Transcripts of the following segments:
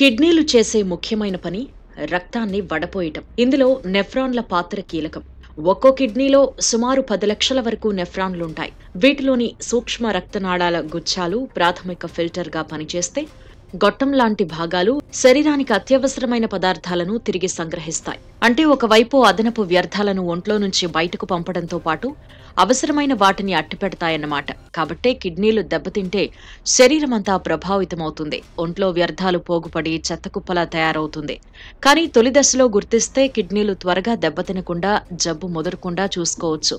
కిడ్నీలు చేసే ముఖ్యమైన పని రక్తాన్ని వడపోయటం ఇందులో నెఫ్రాన్ల పాత్ర కీలకం ఒక్కో కిడ్నీలో సుమారు పది లక్షల వరకు నెఫ్రాన్లుంటాయి వీటిలోని సూక్ష్మ రక్తనాళాల గుచ్చాలు ప్రాథమిక ఫిల్టర్గా పనిచేస్తే గొట్టం లాంటి భాగాలు శరీరానికి అత్యవసరమైన పదార్థాలను తిరిగి సంగ్రహిస్తాయి అంటే ఒకవైపు అదనపు వ్యర్థాలను ఒంట్లో నుంచి బయటకు పంపడంతో పాటు అవసరమైన వాటిని అట్టిపెడతాయన్నమాట కాబట్టే కిడ్నీలు దెబ్బతింటే శరీరమంతా ప్రభావితమవుతుంది ఒంట్లో వ్యర్థాలు పోగుపడి చెత్తకుప్పలా తయారవుతుంది కానీ తొలి దశలో గుర్తిస్తే కిడ్నీలు త్వరగా దెబ్బతినకుండా జబ్బు ముదరకుండా చూసుకోవచ్చు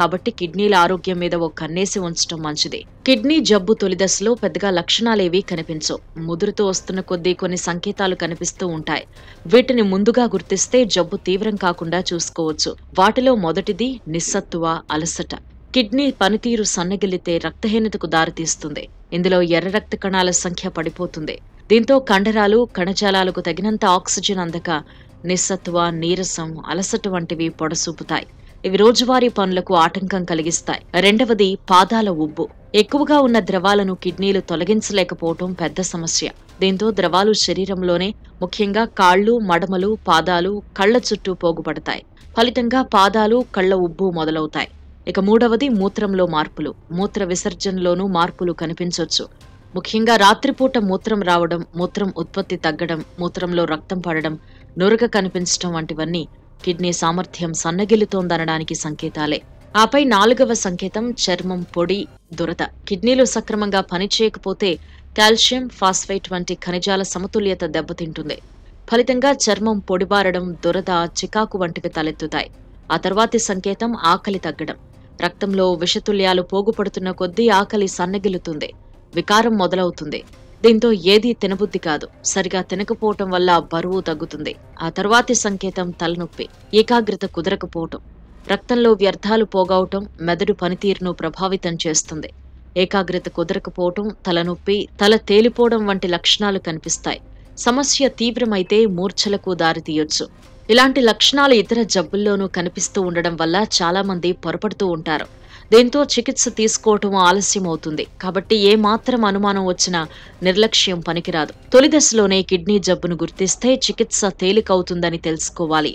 కాబట్టి కిడ్నీల ఆరోగ్యం మీద ఓ కన్నేసి ఉంచడం మంచిది కిడ్నీ జబ్బు తొలి దశలో పెద్దగా లక్షణాలేవీ కనిపించవు ముదురుతూ వస్తున్న కొద్దీ కొన్ని సంకేతాలు కనిపిస్తూ ఉంటాయి వీటిని ముందుగా గుర్తిస్తే జబ్బు తీవ్రం కాకుండా చూసుకోవచ్చు వాటిలో మొదటిది నిస్సత్తువ అలసట కిడ్నీ పనితీరు సన్నగిల్లితే రక్తహీనతకు దారితీస్తుంది ఇందులో ఎర్ర రక్త కణాల సంఖ్య పడిపోతుంది దీంతో కండరాలు కణజాలాలకు తగినంత ఆక్సిజన్ అందక నిస్సత్వ నీరసం అలసట వంటివి పొడసూపుతాయి ఇవి రోజువారీ పనులకు ఆటంకం కలిగిస్తాయి రెండవది పాదాల ఉబ్బు ఎక్కువగా ఉన్న ద్రవాలను కిడ్నీలు తొలగించలేకపోవటం పెద్ద సమస్య దీంతో ద్రవాలు శరీరంలోనే ముఖ్యంగా కాళ్ళు మడమలు పాదాలు కళ్ళ చుట్టూ పోగుపడతాయి ఫలితంగా పాదాలు కళ్ళ ఉబ్బు మొదలవుతాయి ఇక మూడవది మూత్రంలో మార్పులు మూత్ర విసర్జనలోనూ మార్పులు కనిపించవచ్చు ముఖ్యంగా రాత్రిపూట మూత్రం రావడం మూత్రం ఉత్పత్తి తగ్గడం మూత్రంలో రక్తం పడడం నురగ కనిపించడం వంటివన్నీ కిడ్నీ సామర్థ్యం సన్నగిల్లుతోందనడానికి సంకేతాలే ఆపై నాలుగవ సంకేతం చర్మం పొడి దురద కిడ్నీలు సక్రమంగా పనిచేయకపోతే కాల్షియం ఫాస్ఫేట్ వంటి ఖనిజాల సమతుల్యత దెబ్బతింటుంది ఫలితంగా చర్మం పొడిబారడం దురద చికాకు వంటివి తలెత్తుతాయి ఆ తర్వాతి సంకేతం ఆకలి తగ్గడం రక్తంలో విషతుల్యాలు పోగుపడుతున్న కొద్దీ ఆకలి సన్నగిలుతుంది వికారం మొదలవుతుంది దీంతో ఏదీ తినబుద్ధి కాదు సరిగా తినకపోవటం వల్ల బరువు తగ్గుతుంది ఆ తర్వాతి సంకేతం తలనొప్పి ఏకాగ్రత కుదరకపోవటం రక్తంలో వ్యర్థాలు పోగవటం మెదడు పనితీరును ప్రభావితం చేస్తుంది ఏకాగ్రత కుదరకపోవటం తలనొప్పి తల తేలిపోవడం వంటి లక్షణాలు కనిపిస్తాయి సమస్య తీవ్రమైతే మూర్ఛలకు దారితీయొచ్చు ఇలాంటి లక్షణాలు ఇతర జబ్బుల్లోనూ కనిపిస్తూ ఉండడం వల్ల చాలామంది పొరపడుతూ ఉంటారు దీంతో చికిత్స తీసుకోవటం ఆలస్యం అవుతుంది కాబట్టి ఏ మాత్రం అనుమానం వచ్చినా నిర్లక్ష్యం పనికిరాదు తొలి దశలోనే కిడ్నీ జబ్బును గుర్తిస్తే చికిత్స తేలికవుతుందని తెలుసుకోవాలి